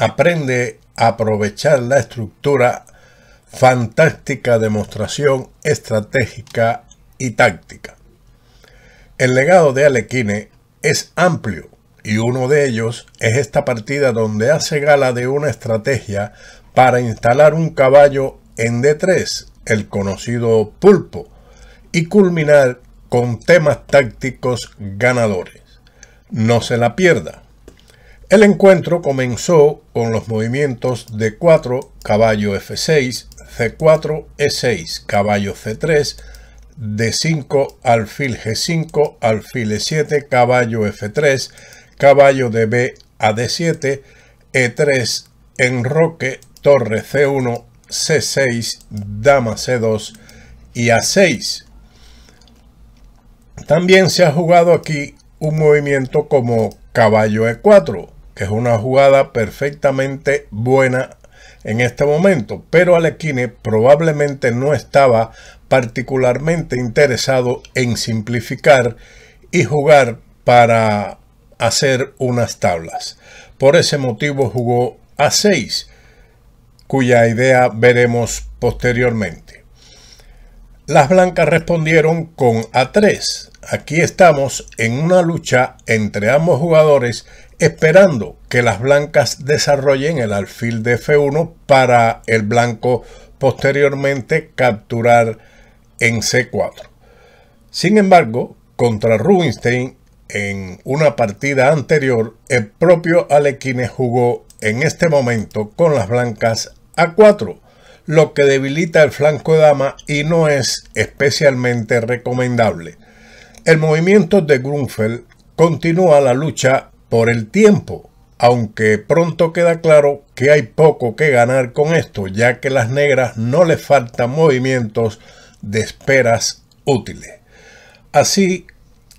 aprende a aprovechar la estructura fantástica demostración estratégica y táctica. El legado de Alequine es amplio y uno de ellos es esta partida donde hace gala de una estrategia para instalar un caballo en D3, el conocido pulpo, y culminar con temas tácticos ganadores. No se la pierda. El encuentro comenzó con los movimientos D4, caballo F6, C4, E6, caballo C3, D5, alfil G5, alfil E7, caballo F3, caballo de B a D7, E3, enroque, torre C1, C6, dama C2 y A6. También se ha jugado aquí un movimiento como caballo E4, es una jugada perfectamente buena en este momento, pero Alequine probablemente no estaba particularmente interesado en simplificar y jugar para hacer unas tablas. Por ese motivo jugó a 6, cuya idea veremos posteriormente. Las blancas respondieron con A3. Aquí estamos en una lucha entre ambos jugadores esperando que las blancas desarrollen el alfil de F1 para el blanco posteriormente capturar en C4. Sin embargo, contra Rubinstein, en una partida anterior, el propio Alekine jugó en este momento con las blancas A4, lo que debilita el flanco de dama y no es especialmente recomendable. El movimiento de Grunfeld continúa la lucha por el tiempo, aunque pronto queda claro que hay poco que ganar con esto, ya que las negras no le faltan movimientos de esperas útiles. Así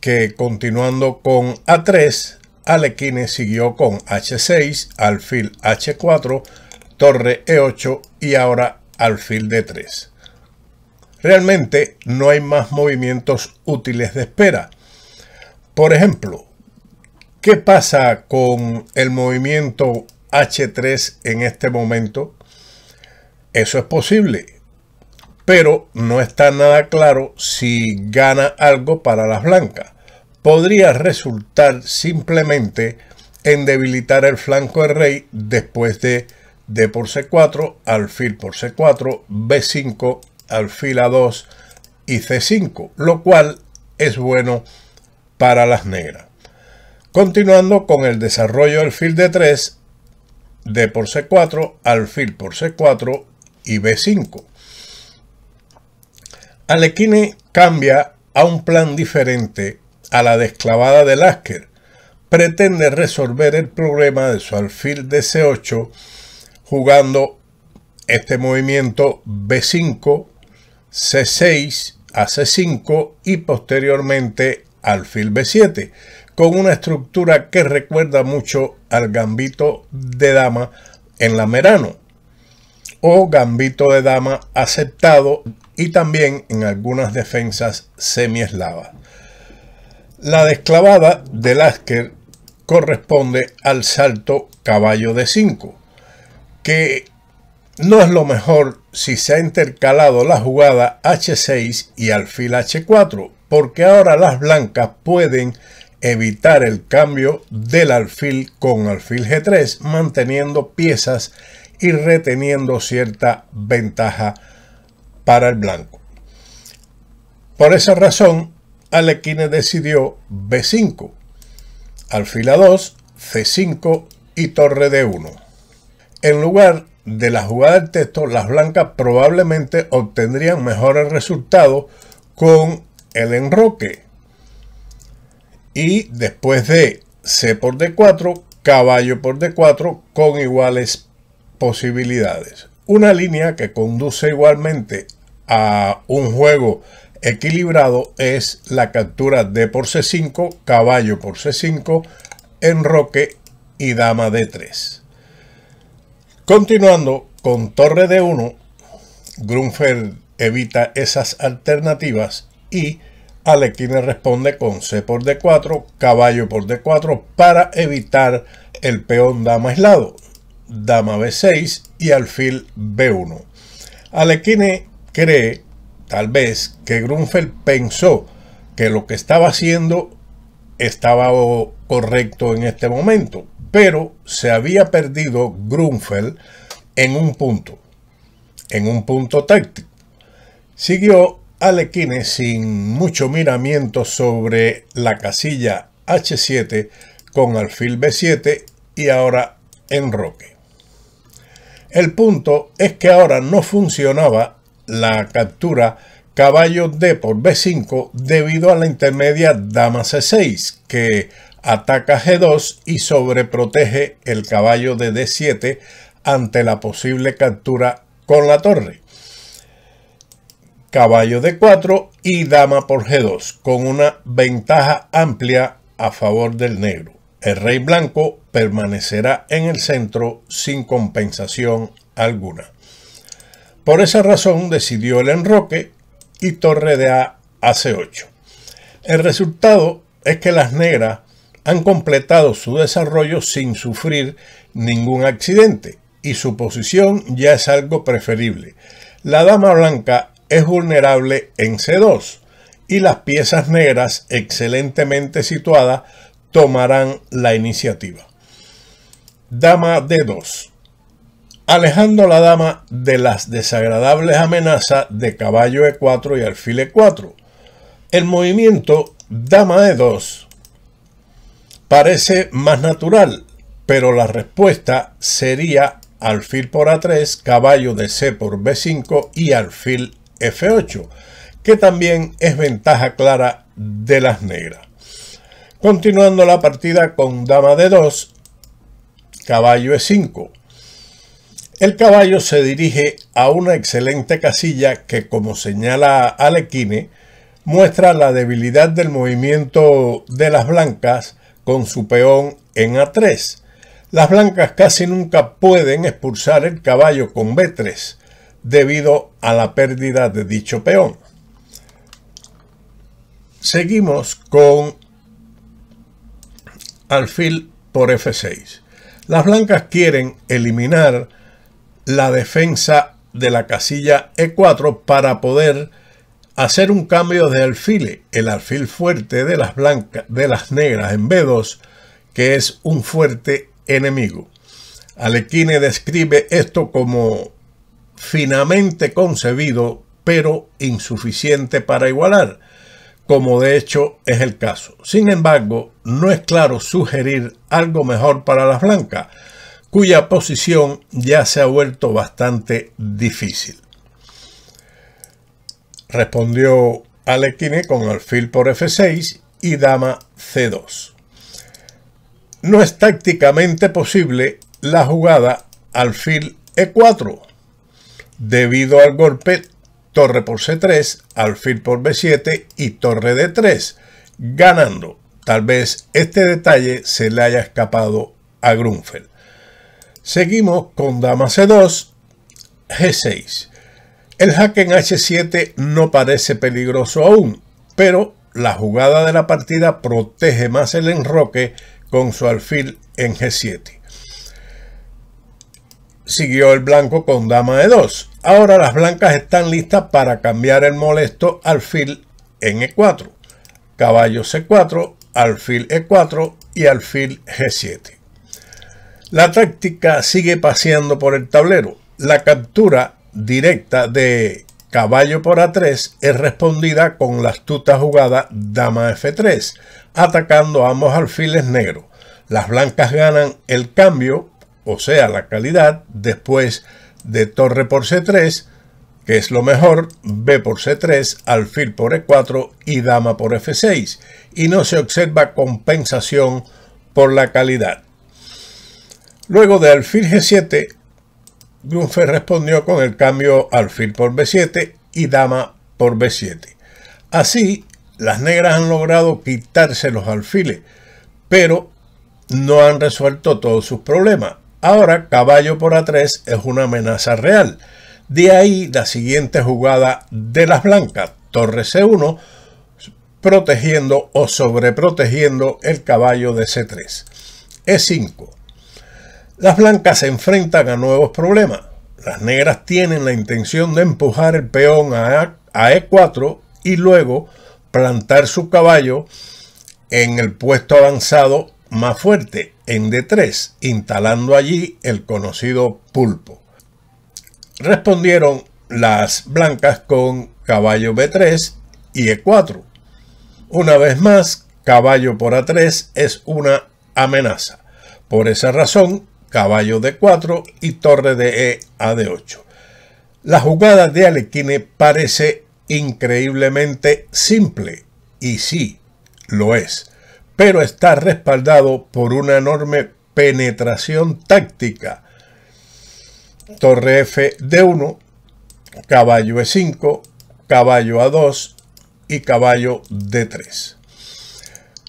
que continuando con A3, Alekhine siguió con H6, alfil H4, torre E8 y ahora alfil D3. Realmente no hay más movimientos útiles de espera. Por ejemplo, ¿Qué pasa con el movimiento H3 en este momento? Eso es posible, pero no está nada claro si gana algo para las blancas. Podría resultar simplemente en debilitar el flanco de rey después de D por C4, alfil por C4, B5, alfil A2 y C5, lo cual es bueno para las negras. Continuando con el desarrollo del fil D3, D por C4, alfil por C4 y B5. Alekine cambia a un plan diferente a la desclavada de Lasker. Pretende resolver el problema de su alfil de C8 jugando este movimiento B5, C6 a C5 y posteriormente alfil B7 con una estructura que recuerda mucho al gambito de dama en la merano o gambito de dama aceptado y también en algunas defensas semieslavas. La desclavada de Lasker corresponde al salto caballo de 5, que no es lo mejor si se ha intercalado la jugada H6 y alfil H4, porque ahora las blancas pueden evitar el cambio del alfil con alfil G3 manteniendo piezas y reteniendo cierta ventaja para el blanco. Por esa razón, Alequine decidió B5, alfil A2, C5 y torre D1. En lugar de la jugada del texto, las blancas probablemente obtendrían mejores resultados con el enroque, y después de C por D4, caballo por D4 con iguales posibilidades. Una línea que conduce igualmente a un juego equilibrado es la captura D por C5, caballo por C5, enroque y dama D3. Continuando con torre D1, Grunfeld evita esas alternativas y Alekine responde con C por D4, caballo por D4 para evitar el peón dama aislado, dama B6 y alfil B1. Alekine cree, tal vez, que Grunfeld pensó que lo que estaba haciendo estaba correcto en este momento, pero se había perdido Grunfeld en un punto, en un punto táctico. Siguió Alequine sin mucho miramiento sobre la casilla H7 con alfil B7 y ahora enroque. El punto es que ahora no funcionaba la captura caballo D por B5 debido a la intermedia dama C6 que ataca G2 y sobreprotege el caballo de D7 ante la posible captura con la torre caballo de 4 y dama por G2, con una ventaja amplia a favor del negro. El rey blanco permanecerá en el centro sin compensación alguna. Por esa razón decidió el enroque y torre de A a 8 El resultado es que las negras han completado su desarrollo sin sufrir ningún accidente y su posición ya es algo preferible. La dama blanca es vulnerable en C2 y las piezas negras excelentemente situadas tomarán la iniciativa. Dama D2. Alejando la dama de las desagradables amenazas de caballo E4 y alfil E4. El movimiento dama E2 parece más natural, pero la respuesta sería alfil por A3, caballo de C por B5 y alfil F8, que también es ventaja clara de las negras. Continuando la partida con dama de 2, caballo E5. El caballo se dirige a una excelente casilla que, como señala Alequine, muestra la debilidad del movimiento de las blancas con su peón en A3. Las blancas casi nunca pueden expulsar el caballo con B3, debido a la pérdida de dicho peón. Seguimos con alfil por F6. Las blancas quieren eliminar la defensa de la casilla E4 para poder hacer un cambio de alfil. El alfil fuerte de las, blancas, de las negras en B2, que es un fuerte enemigo. Alekine describe esto como finamente concebido, pero insuficiente para igualar, como de hecho es el caso. Sin embargo, no es claro sugerir algo mejor para las blancas, cuya posición ya se ha vuelto bastante difícil. Respondió Alekine con alfil por F6 y dama C2. No es tácticamente posible la jugada alfil E4, Debido al golpe, torre por c3, alfil por b7 y torre d3, ganando. Tal vez este detalle se le haya escapado a Grunfeld. Seguimos con dama c2, g6. El jaque en h7 no parece peligroso aún, pero la jugada de la partida protege más el enroque con su alfil en g7. Siguió el blanco con dama e2. Ahora las blancas están listas para cambiar el molesto alfil en E4, caballo C4, alfil E4 y alfil G7. La táctica sigue paseando por el tablero. La captura directa de caballo por A3 es respondida con la astuta jugada dama F3, atacando a ambos alfiles negros. Las blancas ganan el cambio, o sea, la calidad, después de torre por C3, que es lo mejor, B por C3, alfil por E4 y dama por F6, y no se observa compensación por la calidad. Luego de alfil G7, Grunfeld respondió con el cambio alfil por B7 y dama por B7. Así, las negras han logrado quitarse los alfiles, pero no han resuelto todos sus problemas. Ahora, caballo por A3 es una amenaza real. De ahí la siguiente jugada de las blancas, torre C1, protegiendo o sobreprotegiendo el caballo de C3. E5. Las blancas se enfrentan a nuevos problemas. Las negras tienen la intención de empujar el peón a, a E4 y luego plantar su caballo en el puesto avanzado más fuerte, en D3, instalando allí el conocido pulpo. Respondieron las blancas con caballo B3 y E4. Una vez más, caballo por A3 es una amenaza. Por esa razón, caballo D4 y torre de E a D8. La jugada de Alequine parece increíblemente simple, y sí, lo es pero está respaldado por una enorme penetración táctica. Torre F D1, caballo E5, caballo A2 y caballo D3.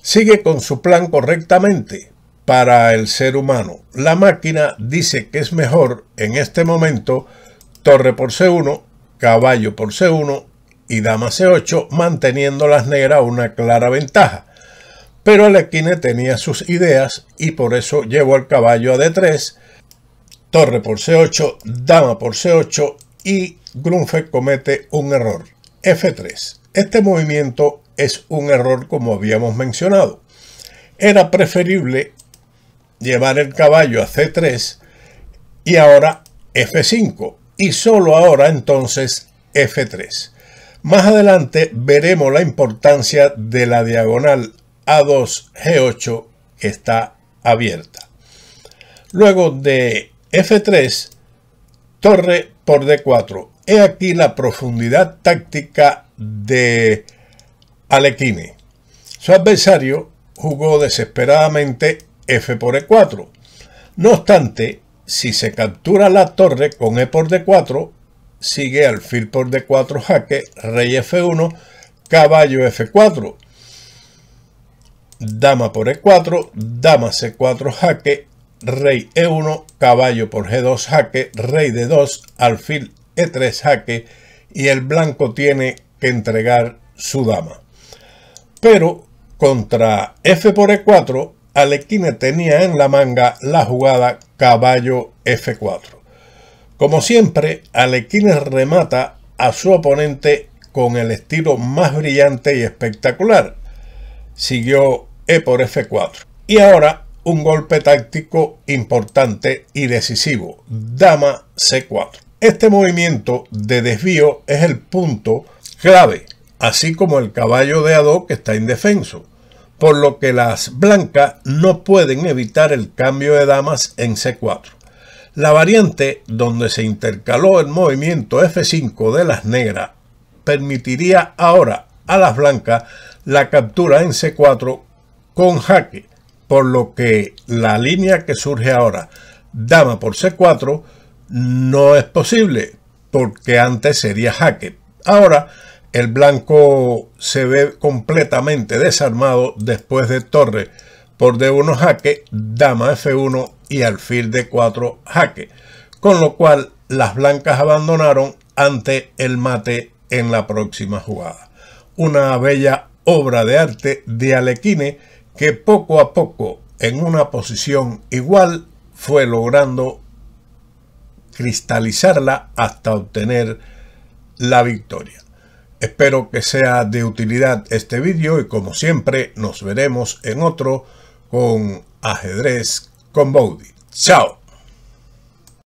Sigue con su plan correctamente para el ser humano. La máquina dice que es mejor en este momento torre por C1, caballo por C1 y dama C8 manteniendo las negras una clara ventaja. Pero el tenía sus ideas y por eso llevó el caballo a D3, torre por C8, dama por C8 y Grunfeld comete un error, F3. Este movimiento es un error como habíamos mencionado. Era preferible llevar el caballo a C3 y ahora F5 y solo ahora entonces F3. Más adelante veremos la importancia de la diagonal a2, G8 está abierta. Luego de F3, torre por D4. He aquí la profundidad táctica de Alekhine. Su adversario jugó desesperadamente F por E4. No obstante, si se captura la torre con E por D4, sigue alfil por D4 jaque, rey F1, caballo F4 dama por e4, dama c4 jaque, rey e1, caballo por g2 jaque, rey d2, alfil e3 jaque y el blanco tiene que entregar su dama. Pero contra f por e4, Alekine tenía en la manga la jugada caballo f4. Como siempre, Alekine remata a su oponente con el estilo más brillante y espectacular. Siguió e por F4. Y ahora un golpe táctico importante y decisivo, dama C4. Este movimiento de desvío es el punto clave, así como el caballo de A2 que está indefenso, por lo que las blancas no pueden evitar el cambio de damas en C4. La variante donde se intercaló el movimiento F5 de las negras permitiría ahora a las blancas la captura en C4 con jaque, por lo que la línea que surge ahora, dama por c4, no es posible, porque antes sería jaque. Ahora, el blanco se ve completamente desarmado después de torre por d1 jaque, dama f1 y alfil d4 jaque, con lo cual las blancas abandonaron ante el mate en la próxima jugada. Una bella obra de arte de Alequine que poco a poco, en una posición igual, fue logrando cristalizarla hasta obtener la victoria. Espero que sea de utilidad este vídeo y como siempre nos veremos en otro con ajedrez con Boudi. ¡Chao!